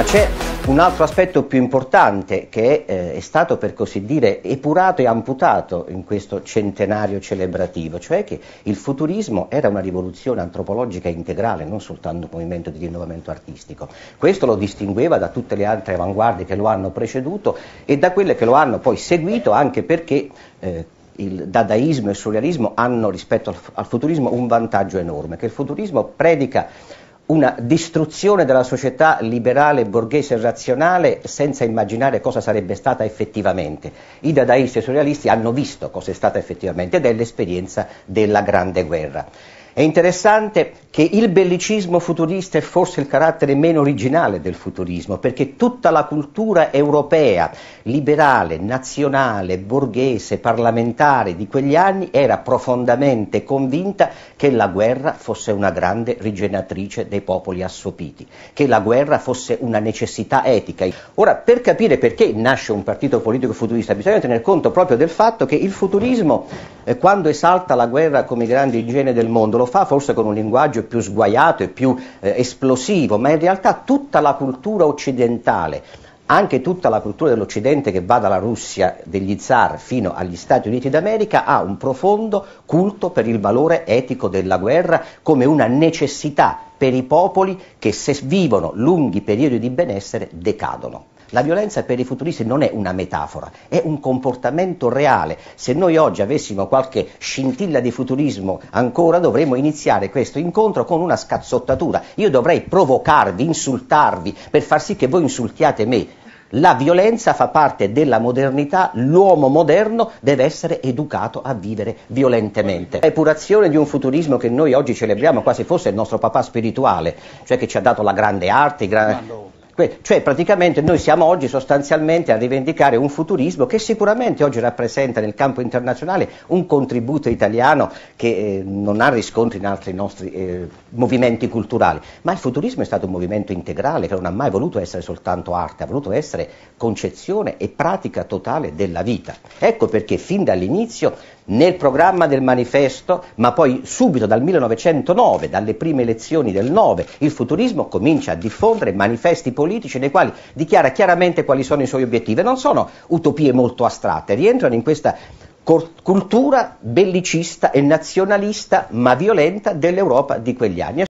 Ma c'è un altro aspetto più importante che eh, è stato per così dire epurato e amputato in questo centenario celebrativo, cioè che il futurismo era una rivoluzione antropologica integrale, non soltanto un movimento di rinnovamento artistico. Questo lo distingueva da tutte le altre avanguardie che lo hanno preceduto e da quelle che lo hanno poi seguito anche perché eh, il dadaismo e il surrealismo hanno rispetto al, futurismo un vantaggio enorme, che il futurismo predica una distruzione della società liberale, borghese e razionale senza immaginare cosa sarebbe stata effettivamente. I dadaisti e i surrealisti hanno visto cosa è stata effettivamente ed è l'esperienza della Grande Guerra. È interessante che il bellicismo futurista è forse il carattere meno originale del futurismo, perché tutta la cultura europea, liberale, nazionale, borghese, parlamentare di quegli anni era profondamente convinta che la guerra fosse una grande rigenatrice dei popoli assopiti, che la guerra fosse una necessità etica. Ora, per capire perché nasce un partito politico futurista, bisogna tener conto proprio del fatto che il futurismo e quando esalta la guerra come grande igiene del mondo lo fa forse con un linguaggio più sguaiato e più eh, esplosivo, ma in realtà tutta la cultura occidentale, anche tutta la cultura dell'Occidente che va dalla Russia degli zar fino agli Stati Uniti d'America ha un profondo culto per il valore etico della guerra come una necessità per i popoli che se vivono lunghi periodi di benessere decadono. La violenza per i futuristi non è una metafora, è un comportamento reale. Se noi oggi avessimo qualche scintilla di futurismo ancora dovremmo iniziare questo incontro con una scazzottatura. Io dovrei provocarvi, insultarvi per far sì che voi insultiate me. La violenza fa parte della modernità, l'uomo moderno deve essere educato a vivere violentemente. È di un futurismo che noi oggi celebriamo quasi fosse il nostro papà spirituale, cioè che ci ha dato la grande arte, i grandi cioè praticamente noi siamo oggi sostanzialmente a rivendicare un futurismo che sicuramente oggi rappresenta nel campo internazionale un contributo italiano che eh, non ha riscontri in altri nostri eh, movimenti culturali, ma il futurismo è stato un movimento integrale che non ha mai voluto essere soltanto arte, ha voluto essere concezione e pratica totale della vita. Ecco perché fin dall'inizio nel programma del manifesto, ma poi subito dal 1909, dalle prime elezioni del 9, il futurismo comincia a diffondere manifesti politici nei quali dichiara chiaramente quali sono i suoi obiettivi. Non sono utopie molto astratte, rientrano in questa cultura bellicista e nazionalista ma violenta dell'Europa di quegli anni.